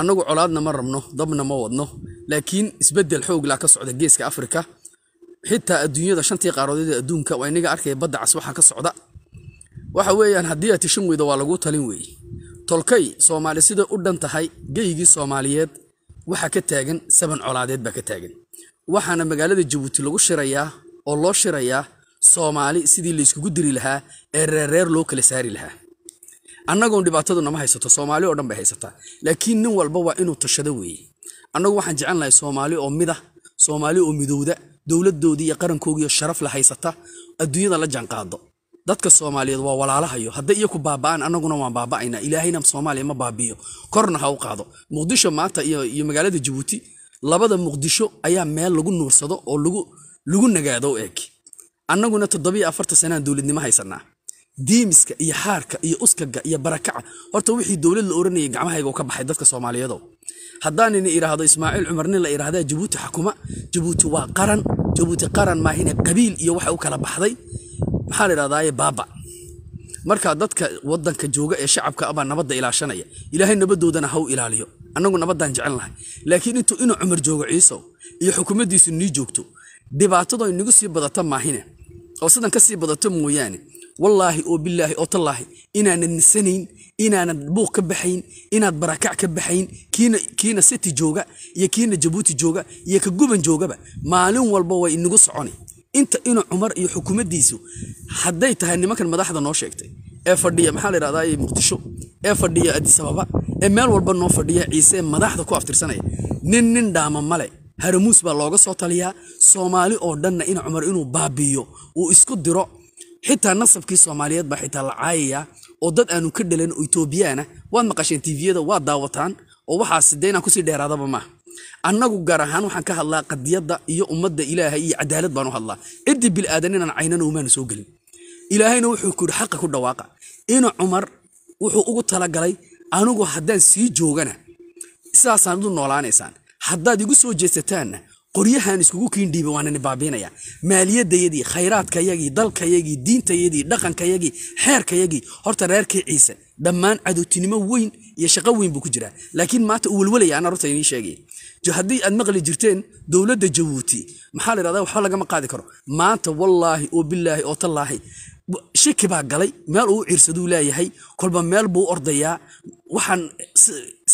annagu colaadna ma rabno dabna ma wadno laakiin isbedel xooglaa ka socda geeska afrika xitaa adduunyada shantii qaaradood ee adduunka waa inaga arkaya badda cas waxaa ka socda waxa weeyaan haddii aad tishan weyda waa laguu talin weeye tolkay soomaali siday u dhan tahay geygii soomaaliyeed waxaa ka taagan saban colaadeed baa ka taagan waxaana magaalada jabuuti lagu shirayaa oo loo shirayaa soomaali sidii layskugu diri lahaa ee reerreer loo kala saari lahaa annagoon dhibaataduna ma haysato soomaali oo dhan bay haysataa laakiin nin walba waa inuu tashado weeye annagu waxaan jecel nahay soomaali oo midah soomaali oo midowda dowladdoodii iyo qarankoogii sharaf la haysata adduunyada la jaanqaado dadka soomaaliyeed waa walaalahayo hadday iyaku baaba'aan annaguna waan baaba'aynaa ilaahayna soomaaliya ma baabiyo korna ha u qaado muqdisho maanta iyo magaalada jabuuti labada muqdisho ayaa meel lagu nuursado oo lagu nagaado u eg annaguna toddobiyo afartan sanaan dowladnimo haysanaa diimiska iyo xaarka iyo uskaga iyo barakaca horta wixii dowlad la oranayay gacmahayga ka baxay dadka soomaaliyeedo haddaan ina ismaaciil cumar nin la idhahdaa jabuuti xukuma jabuuti waa qaran jabuuti qaran maahine qabiil iyo waxa u kala baxday maxaa la idhahdaaye baaba marka dadka wadanka jooga ee shacabka abaa nabadda ilaashanaya ilaahay nabadoodana ha u ilaaliyo annagu nabaddaan jecelnahay laakiin intuu inuu cumar joogo ciisow iyo xukumaddiisu nii joogto dhibaatado inagu sii badata maahine oo sidan ka sii badato mooyaane wallaahi oo bilaahi oo tallaahi inaanad nisanayn inaanad buuq ka baxayn inaad barakac ka baxayn kiina siti jooga iyo kiina jabuuti jooga iyo ka guban joogaba maalin walba way inagu soconi inta inuu cumar iyo xukuumaddiisu hadday tahay nimankan madaxda noo sheegtay ee fadhiya maxaa la yidhahdaa muqdisho ee fadhiya adisababa ee meel walba noo fadhiya ciise madaxda ku aftirsanaya nin nin dhaama male haramuus baa looga soo taliyaa soomaali oo dhanna in cumar inuu baabiiyo uu isku diro xitaa nasabkii soomaaliyeed baa xitaa la caayaya oo dad aanu ka dhalan oo etoobiyaana waad maqasheen tiifiyada waad daawataan oo waxaas dee inaan kusii dheeraadaba maaha annagu gaar ahaan waxaan ka hadlaa qadiyadda iyo ummadda ilaaha iyo cadaalad baan u hadlaa ciddii bil aadan inaan caynana umaanu soo gelin ilaahayna wuxuu ku yidhi xaqa ku dhawaaqa ina cumar wuxuu ugu talagalay anigu haddaan sii joogana sidaasaan u noolaanaysaan haddaad igu soo jeesataanna qoryahaan iskugu kiindhiiba waanani baabiinaya maaliyadayadii khayraadkayagii dalkayagii diintayadii dhaqankayagii xeerkayagii horta reerkii ciise dhammaan cadowtinimo weyn iyo shaqo weyn buu ku jiraa laakiin maanta uu welwelaya anaa horta inii sheegay haddii aad maqli jirteen dowladda jabuuti maxaa la yidhahdaa waxba lagama qaadi karo maanta wallaahi oo bilaahi oo tallaahi shaki baa galay meel uu ciirsaduu leeyahay kolba meel buu ordayaa waxaan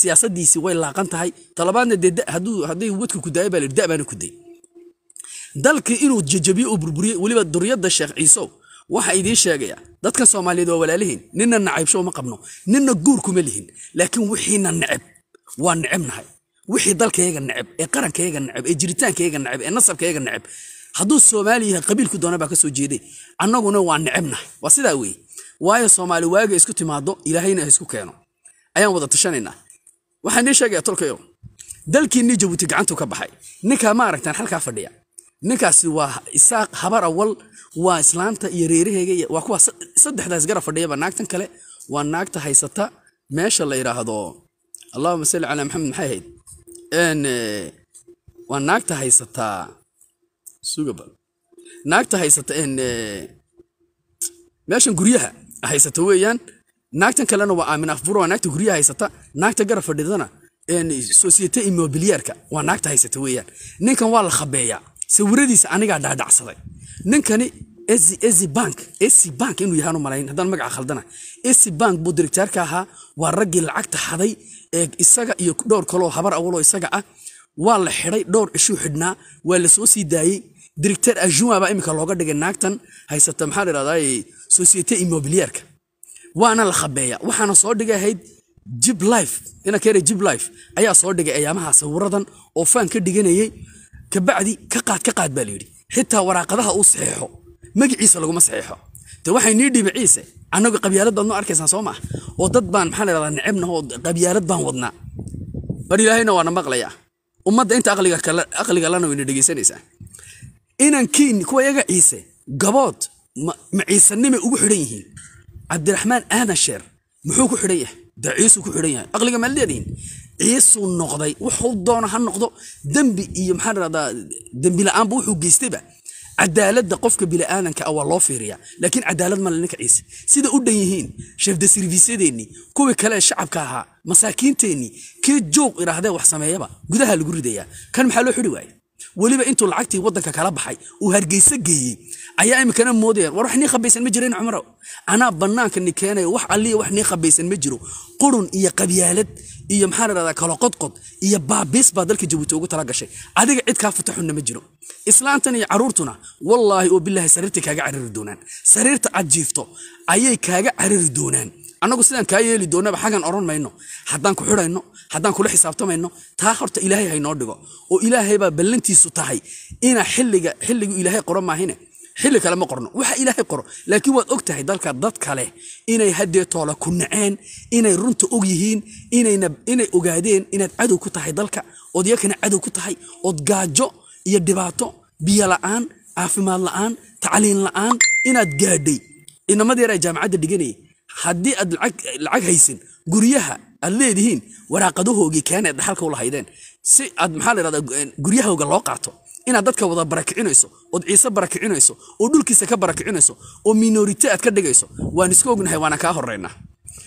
siyaasadiisii way laaqan tahay talabaadna dee hadday wadka ku daaya baa da'baana ku day dalkii inuu jajabiyo uu burburiyey weliba duriyadda sheekh ciisow waxaa idiin sheegaya dadkan soomaaliyeed waa walaalihiin ninna nacaybsho ma qabno ninna guur kuma lihin laakiin wixiina neceb waa necebnahay wixii dalkayaga neceb ee qarankayaga neceb ee jiritaankayaga neceb ee nasabkayaga neceb hadduu soomaali yahay qabiilku doona baa ka jeeday annaguna waa necebnahay waa sidaa weeye waayo soomaali waaga isku timaado ilaahayna isku keeno ayaan wada tashanaynaa waxaan nii sheegaya tolkayo dalkiinii jabuuti gacantuu ka baxay ninkaa ma aragtaan halkaa fadhiya ninkaasi waa isaaq habar awal waa islaamta iyo reeraheega waa kuwa saddexdaas gara fadhiyaba naagtan kale waa naagta haysata meesha la yidhaahdo allahuma salli calaa maxamed maxay ahayd n eh, waa naagta haysataa sugaba naagta haysata n eh, meeshan guryaha haysata weeyaan naagtan kalena waa aamin afbur waa naagta guryaha haysata naagta gara fadhidana societe immobiliyeerka waa naagta haysata weeyaan ninkan waa la khabeeyaa sawiradiisa anigaa dhaadhacsaday ninkani ezi bank ezi bank inuu yahaan malayn haddaan magaca khaldana ezi bank buu direktaarka ahaa waa raggii lacagta haday ee isaga iyo dhowr kaloo habar awaloo isaga ah waa la xidhay dhowr ishuu xidhnaa waa la sii daayey direktar ajuma baa iminka looga dhigay naagtan haysata maxaa la yidhahdaa societe immobiliyeerka waana la khabeeya waxaana soo dhigay ahayd jib life inakeena jib life ayaa soo dhigay ayaamaha sawiradan oo faan ka dhiganayay kabacdi ka qaad ka qaad baa layidhi xitaa waraaqadaha uu saxeexo magaciisa laguma saxeexo de waxay nii dhibi ciise annagu qabyaalad baad noo arkaysaan soo maah oo dad baan maxaa la ydhahdaa necebnah oo qabyaalad baan wadnaa bar ilaahayna waana maqlayaa ummadda inta aqliga kale aqliga lana wayna dhegaysanaysaa inankiin kuwa yaga ciise gabood ma ciisanimay ugu xidhan yihiin cabdiraxmaan aadan sheer muxuu ku xidhan yahay dee ciisuu ku xidhan yahay aqliga maa leedihin ciisuu noqday wuxuu doono ha noqdo dembi iyo maxaan radaa dembi la-aanba wuxuu geystayba cadaaladda qofka biniaadanka ah waa loo fiiriyaa laakiin cadaalad male ninka ciise sida u dhan yihiin shafdasirfiisyadeennii kuwii kale shacabka ahaa masaakiinteennii kee joog idhaahdee wax sameeyaba gudaha lagu ridayaa kan maxaa loo xidhi waaye weliba intuu lacagtii wadanka kala baxay uu hargeysa geeyey ayaa iminkana moodayaan war wax nii khabaysan ma jirin cumro anaa bannaanka ni keenaya wax alliya wax nii khabaysan ma jiro qurun iyo qabyaalad iyo maxaa la dhahdaa kalaqodqod iyo baabiis baa dalka jabuuti ugu tala gashay adiga cid kaa futaxunna ma jiro islaantan iyo caruurtuna wallaahi oo bilaahi sariirtay kaaga carari doonaan sariirta aad jiifto ayay kaaga carari doonaan annagu sidaan kaa yeeli doonaba xagan odhan mayno haddaan ku xidhayno haddaan kula xisaabtamayno taa horta ilaahay haynoo dhigo oo ilaahay baa ballantiisu tahay ina xilliga xilligu ilaahay qoro maahine xilli kale ma qorno waxa ilaahay qoro laakiin waad og tahay dalka dad kale inay haddee toola ku naceen inay runta og yihiin inay ogaadeen inaad cadow ku tahay dalka ood yakana cadow ku tahay ood gaajo iyo dhibaato biyo la'aan caafimaad la'aan tacliin la-aan inaad gaadhay inamadii yaraa jaamacadda dhiganayay haddii aad lacag haysan guryaha aad leedihiin waraaqadahoogii keeneed dhaxalka u lahaydeen si aad maxaa la layidhahdaa eh, guryahooga loo qaato inaad dadka wada barakicinayso ood ciise barakicinayso oo dhulkiisa ka barakicinayso oo minorite aad ka dhigayso waan iska ognahay waana kaa horeynaa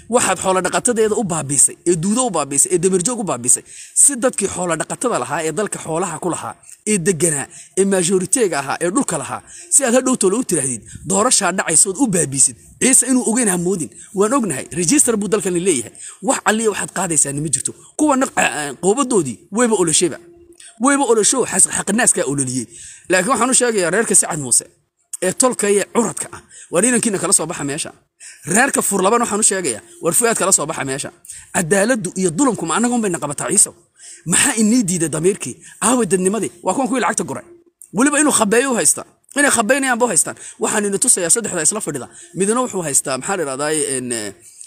waxaad xoolodhaqatadeeda u baabiisay ee duudo u baabiisay ee damirjoog u baabiisay si dadkii xoolodhaqatada lahaa ee dalka xoolaha ku lahaa ee deganaa ee maajoriteega ahaa ee dhulka lahaa si aad hadhowtoola u tiraahdid doorashaa dhacaysood u baabiisid ciise inuu ogeyn ha moodin waan ognahay rejister buu dalkani leeyahay wax calliya waxaad qaadaysaani ma jirto kuwa eh, eh, qoobadoodii weyba olosheeba weyba oloshow xaqinaaskaa ololiyey laakiin waxaan u sheegayaa reerka sacad muuse ee tolka iyo curadka ah waa ninankiina kala soo baxa meesha reerka furlaban waxaan u sheegayaa war fuaad kala soo baxa meesha cadaaladdu iyo dulamkuma anagunbayna qabataa ciisaw maxaa inii diiday damiirkii aawe dadnimadii waa kuwan kuwii lacagta goray weliba inuu khabeeyo u haystaa inay khabaynayaanba u haystaan waxaan ina tusayaa saddexda isla fadhida midna wuxuu haystaa maxaa la irahdaa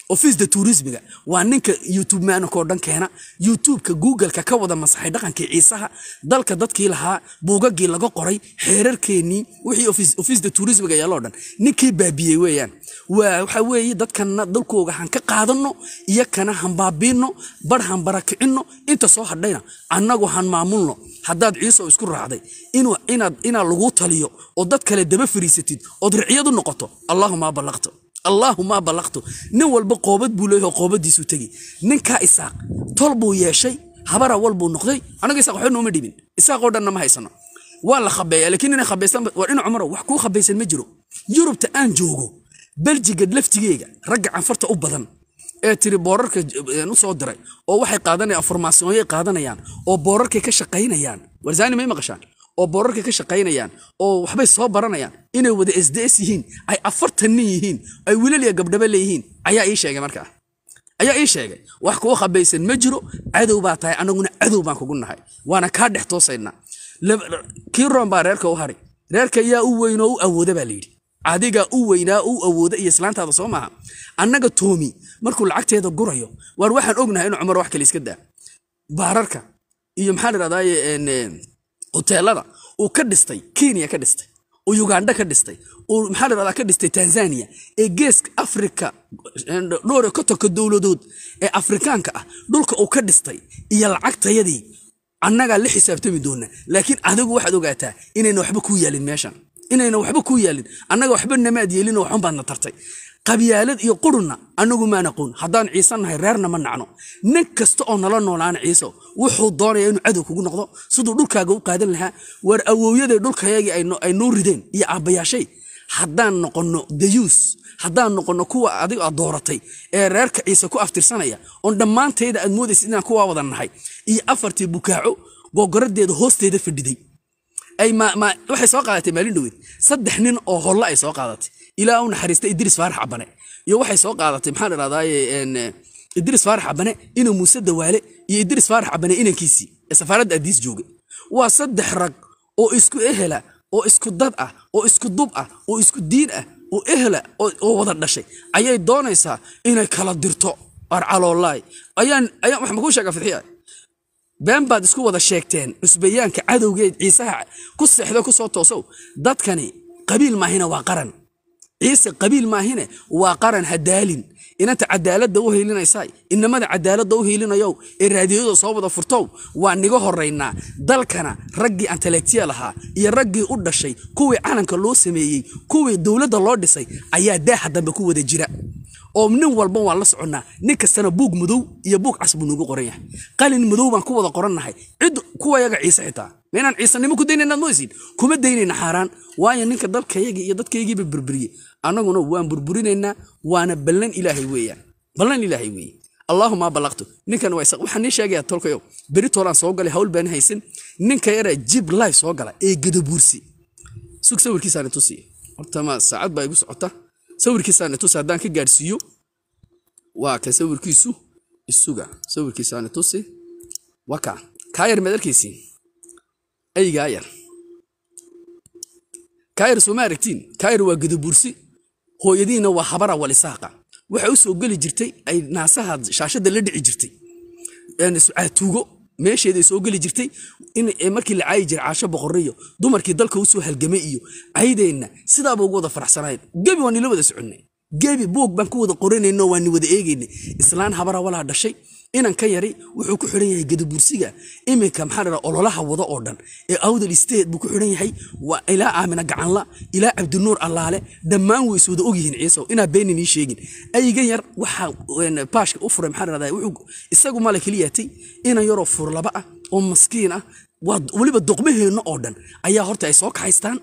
ofiisda tuurismiga waa ninka youtube maaniko dhan keena youtubeka googleka ka wada masaxay dhaqankii ciisaha dalka dadkii lahaa buugagii laga qoray xeerarkeenii wixii ofiiska tuurismiga yaaloo dhan ninkii baabiyey weeyaan waa waxa weeye dadkana dalkooga han ka qaadanno iyo kana hambaabiinno bar han barakicinno inta soo hadhayna annagu han maamulno haddaad ciiso isku raacday inaad laguu taliyo oo dad kale daba fariisatid ood riciyadu noqoto allahuma ballaqto allaahuma balaqtu nin walba qoobad buu leeyaho qoobadiisu tegi ninkaa isaaq tol buu yeeshay habara wal noqday anaga isaaq waxba nooma dhibin isaaqoo dhanna ma haysano waa la khabeeya laakiin inay khabaysan waa dhinac cumaro wax kuu khabaysan ma jiro yurubta aan joogo beljiga laftigeega ragga canfarta u badan ee tiri boorarka u diray oo waxay qaadanayaan formaasiyonyay qaadanayaan oo boorarkay ka shaqaynayaan warsaani may maqashaan oo boorarkay ka shaqaynayaan oo waxbay soo baranayaan inay wada sds yihiin ay afartan nin yihiin ay wiilaliya gabdhaba leeyihiin ayaa ii sheegay markaa ayaa ii sheegay wax kuwa khabaysan ma jiro cadow baa tahay anaguna cadow baan kugu nahay waana kaa dhex toosaynaa kii baa reerka u hari reerka yaa u weynoo u awooda baa layidhi adigaa u weynaa u awooda iyo islaantaada soo maaha annaga toomi markuu lacagteeda gurayo waar waxaan ognahay inuu cumar wax kale iska daa baararka iyo maxaa ladhahdaye hoteelada uu ka dhistay kenya ka dhistay oo uganda ka dhistay oo maxaa la dhahdaa ka dhistay tanzania ee geeska afrika dhowr kotonka dowladood ee afrikaanka ah dhulka uu ka dhistay iyo lacagtayadii annagaa la xisaabtami doona laakiin adigu waxaad ogaataa inayna waxba kuu yaalin meeshan inayna waxba ku yaalin annaga waxba namaad yeelin oo baadna tartay qabyaalad iyo qurunna annagu maa naqoon haddaan ciise nahay reerna ma nacno nin kasta oo nala noolaana ciiso wuxuu doonaya inuu cadow kugu noqdo siduu dhulkaaga u qaadan lahaa waar awowyaday dhulkayagii ay noo rideen iyo aabbayaashay haddaan noqonno dayuus haddaan noqonno kuwa adigo aad dooratay ee reerka ciise ku aftirsanaya oon dhammaantayda aad moodaysa inaan kuwaa wadan nahay iyo afartii bukaaco googaradeeda hoosteeda fadhiday waxay soo qaadatay maalin dhaweyd saddex nin oo holla ay soo qaadatay ilaa u naxariistay idris faarax cabane iyo waxay soo qaadatay maxaan irahdaye idris faarax cabane ina muuse dawaale iyo idris faarax cabane inankiisii ee safaaradda adiis jooga waa saddex rag oo isku ehela oo isku dad ah oo isku dub ah oo isku diin ah oo ehla oo wada dhashay ayay doonaysaa inay kala dirto arcaloolaay ayaan ayaan wax makuu sheegaa fidxiya been baad isku wada sheegteen cusbayaanka cadowgeed ciisaha ku seexdo ku soo toosow dadkani qabiil maahina waa qaran ciise qabiil maahine waa qaran hadaalin inanta cadaalada u hiilinaysa inamada cadaalada u hiilinayow ee raadiyada soo wada furtow waa niga horaynaa dalkana raggii antalectiyal lahaa iyo raggii u dhashay kuwii calanka loo sameeyey kuwii dowladda loo dhisay ayaa daaha dambe ku wada jira oo nin walba waan la soconnaa nin kastana buug madow iyo buug cas buu nugu qoran yahay qalin madow baan ku wada qorannahay cid kuwayaga ciise xitaa maynaan ciisanimo ku daynayna moysid kuma daynayna xaaraan waayo ninka dalkayaga iyo dadkaygiiba burburiyey anaguna waan burburinaynaa waana ballan ilaahay weeyaan ballan ilaahay weeye allaahuma ballaqtu ninkan waa isaq waxaan nii sheegaya tolkayow beri toolaan soo galay hawl baan haysan ninka yara jib lay soo gala ee gadabuursi sug sawirkiisaana tusiya horta ma saacad baa igu socota sawirkiisaana tusi haddaan ka gaadhsiiyo waa ka sawirkiisu isuga sawirkiisaana tusi waa kaa yar maad aygaa yar kaa yar aragtiin kaa waa gadabuursi hooyadiina waa habara walisaaqa waxay u soo geli jirtay ay naasaha shaashada la dhici jirtay sucaatuugo meesheeday soo geli jirtay in markii la caayi jiray caasho boqoriyo dumarkii dalka usoo halgamay iyo aydeenna sidaaba ugu wada faraxsanayn gebi waa nila wada soconnay gebi buug baan ku wada qoranayno waani wada eegayna islaan habara walaa dhashay inan ka yari wuxuu ku xiran yahay gadabuursiga iminka maxaa ololaha wada oo dhan ee awdal isteed buu ku xiran yahay waa ilaa aamina gacanla ilaa cabdinuur allaale dhammaan way iswada ogyihiin ciisow inaa beenin ii sheegin aygan yar waxaa baashka u furay maxaa ladhahdaa isagu male keliyaatay inan yaroo fur laba ah oo maskiin ah weliba doqmaheenna oo dhan ayaa horta ay soo kaxaystaan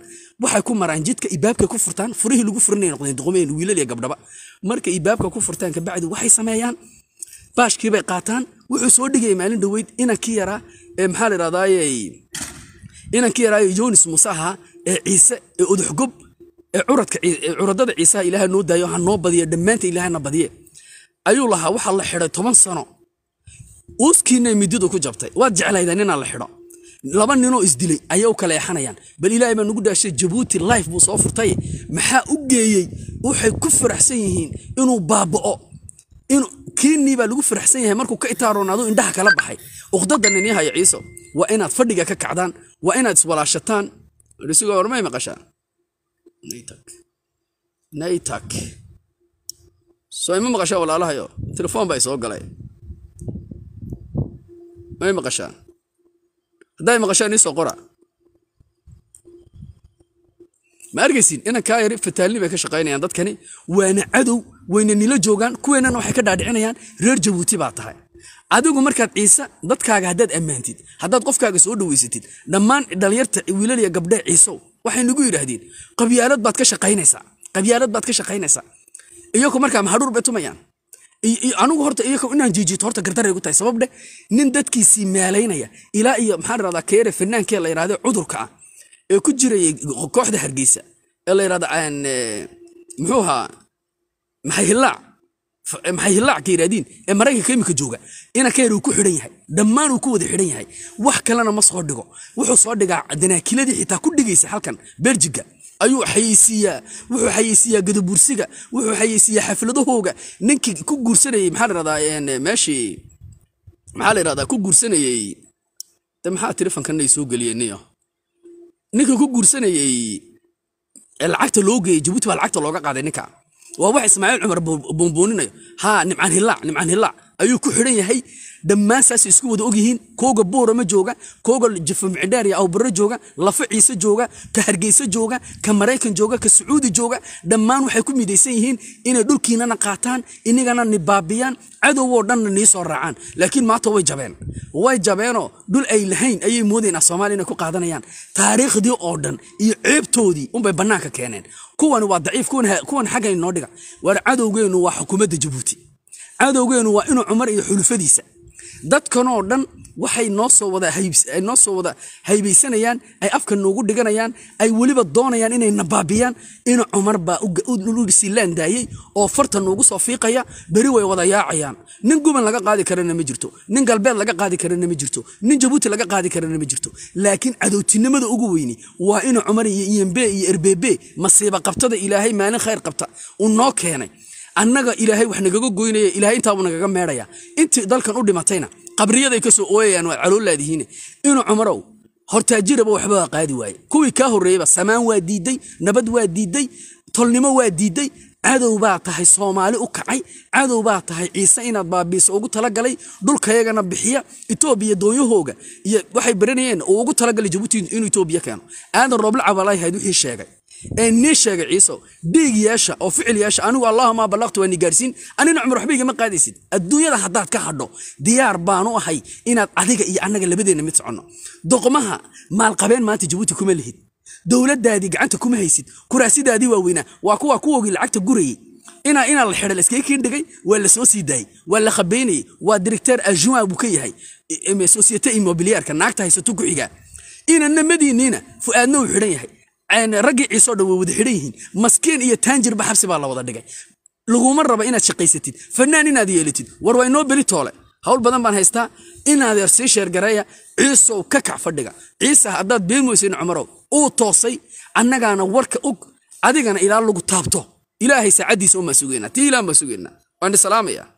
waxay ku maraan jidka ibaabkay ku furtaan furihii lagu furinay noqdeen doqmaheen wiilal iyo gabdhaba markay ibaabka ku furtaan kabacdi waxay sameeyaan baashkii bay qaataan wuxuu soo dhigayay maalin dhoweyd inankii yaraa ee maxaa la idhahdaaye inankii yaraayo yonis muuse ee ciise ee uduxgob ee curadka curadada ciisaha ilaahay noo daayo ha noo badiye dhammaanta ilaahayna badiye ayuu lahaa waxaa la xidhay toban sano uuskiinay middidu ku jabtay waad jeclaydaan inaan la xidho laba ninoo isdilay ayay u kala eexanayaan bal ilaahay baa nagu dhaashay jabuuti life buu soo furtay maxaa u geeyey waxay ku faraxsan yihiin inuu baaba'o kiinii baa lagu faraxsan yahay markuu ka itaaroonado indhaha kala baxay uqdadan inii ciiso waa inaad fadhiga ka kacdaan waa inaad iswalaashataan risigo ormay maqashaa naytak soo ima maqashaa walaalahayo telefoon baa isoo galay may maqashaa haddaa maqashaan isoo qora ma argaysin inan kaa yari fataalni bay ka shaqaynayaan dadkani waana cadow wayna nila joogaan kuweenana waxay ka dhaadhicinayaan reer jabuuti baa tahay adigu markaad ciise dadkaaga haddaad ammaantid haddaad qofkaaga soo dhaweysatid dhammaan dhalinyarta wiilaliya gabdhe ciisow waxay nagu yidhaahdeen qabyaalad baad ka shaqaynaysaa qabyaalad baad ka shaqaynaysaa iyaku markaa maxadhuur bay tumayaan anigu horta iyo inaan jiijito horta gardaray gu tahay sabab dheh nin dadkiisii maalaynaya ilaa iyo maxaan irahdaa keere fannaankee la yidhahdo cudurka ah ee ku jirayay kooxda hargeysa ee la yidhahda eh, muxuu ahaa maxay hillaac eh, maxay hillaac ka yidhahdiin ee maraykanka imika jooga ina keer uu ku xidhan yahay dhammaan uu ku wada xidhan yahay wax kalena ma soo dhigo wuxuu soo dhigaa danaakiladii xitaa ku dhigaysa halkan beljiga ayuu xayeysiiyaa wuxuu xayeysiiyaa gadabuursiga wuxuu xayeysiiyaa xafladahooga ninkii ku guursanayey maxaa ladhahdaa meeshii maxaa la ydhahdaa ku guursanayey de maxaa telefonkanay soo geliyeen niyo ninkii ku guursanayey lacagta loo geeyey jabuuti baa lacagta looga qaaday ninka waa wax ismaaciil cumar buunbuuninayo haa nimcaan hilaac nimcaan hilaac ayuu ku xidhan yahay dhammaan saasay isku wada ogyihiin kooga buurama jooga kooga jafa iyo awbaro jooga lafa ciise jooga ka hargeysa jooga ka maraykan jooga ka sacuudi jooga dhammaan waxay ku midaysan yihiin inay dhulkiinana qaataan inagana ni baabiyaan cadowoo dhanna nii soo raacaan laakiin maanta way jabeen way jabeenoo dhul ay lahayn ayay moodayna soomaaliya inay ku qaadanayaan taariikhdii oo dhan iyo ceebtoodii unbay bannaanka keeneen kuwani waa daciif kuwan xagga inoo dhiga waar cadowgeenu waa xukuumadda jabuuti cadowgeenu waa inuu cumar iyo xulufadiisa dadkanoo dhan waxay noo soo wadnoo soo wada haybaysanayaan ay afka noogu dhiganayaan ay weliba doonayaan inay baabiyaan in cumar baa dhulisi laandaayey oo farta noogu soo fiiqaya beri way wada yaacayaan nin guban laga qaadi karana ma jirto nin galbeed laga qaadi karana ma jirto nin jabuuti laga qaadi karana ma jirto laakiin cadowtinimada ugu weyni waa in cumar iyo iyembe iyo erbeebe masiiba qabtada ilaahay maalin khayr qabta uu noo keenay annaga ilaahay wax nagaga goynaya ilahay intaabu nagaga meedhaya intii dalkan u dhimatayna qabriyaday ka soo ooyayaan waa caloolaadihiine inuu cumarow hortaajiraba waxba waa qaadi waaye kuwii kaa horreeyeyba samaan waa diidday nabad waa diidday tolnimo waa diiday cadow baa tahay soomaali u kacay cadow baa tahay ciise inaad baabiiso ugu talagalay dhulkayagana bixiya etoobiya doonyahooga iyo waxay baranayeen uu ugu talagalay jabuuti inuu etoobiya keeno aadan rooble cabalay wixii sheegay ee nii sheegay ciiso dhiig oo ficil yeesha anigu allaahuma ballaqtu waa ni anina cumar waxba qaadaysid adduunyada haddaad ka hadho diyaar baanu ahay inaad adiga iyo annaga labadeenna mid soconno doqmaha maalqabeen maanta jabuuti kuma lihid dowladdaadii gacanta kuma haysid kuraasidaadii waaweynaa waa kuwa kuwoogii lacagta gurayay inaa inaa la xidha layskaga keen dhegay waa la soo sii daayey waa la qabeynayay waa directeur ajuma buu ka yahay société immobiliyaarka naagta haysato ku xigaa madiiniina fu-aadna uu xidhan yahay raggii ciisoo dhan way wada xidhan yihiin maskiin iyo taanjirba xabsi baa la wada dhigay laguma raba inaad shaqaysatid fanaan inaad yeelatid war waa inoo beli toole hawl badan baan haystaa inaadeer sii sheergareeya ciisow ka kac fadhiga ciisa haddaad beemoosin cumarow uu toosay annagaana warka og adigana ilaa lagu taabto ilaahay saacaddiisa umaa sugeynaa tii ilaan baan sugeynaa waan isalaamaya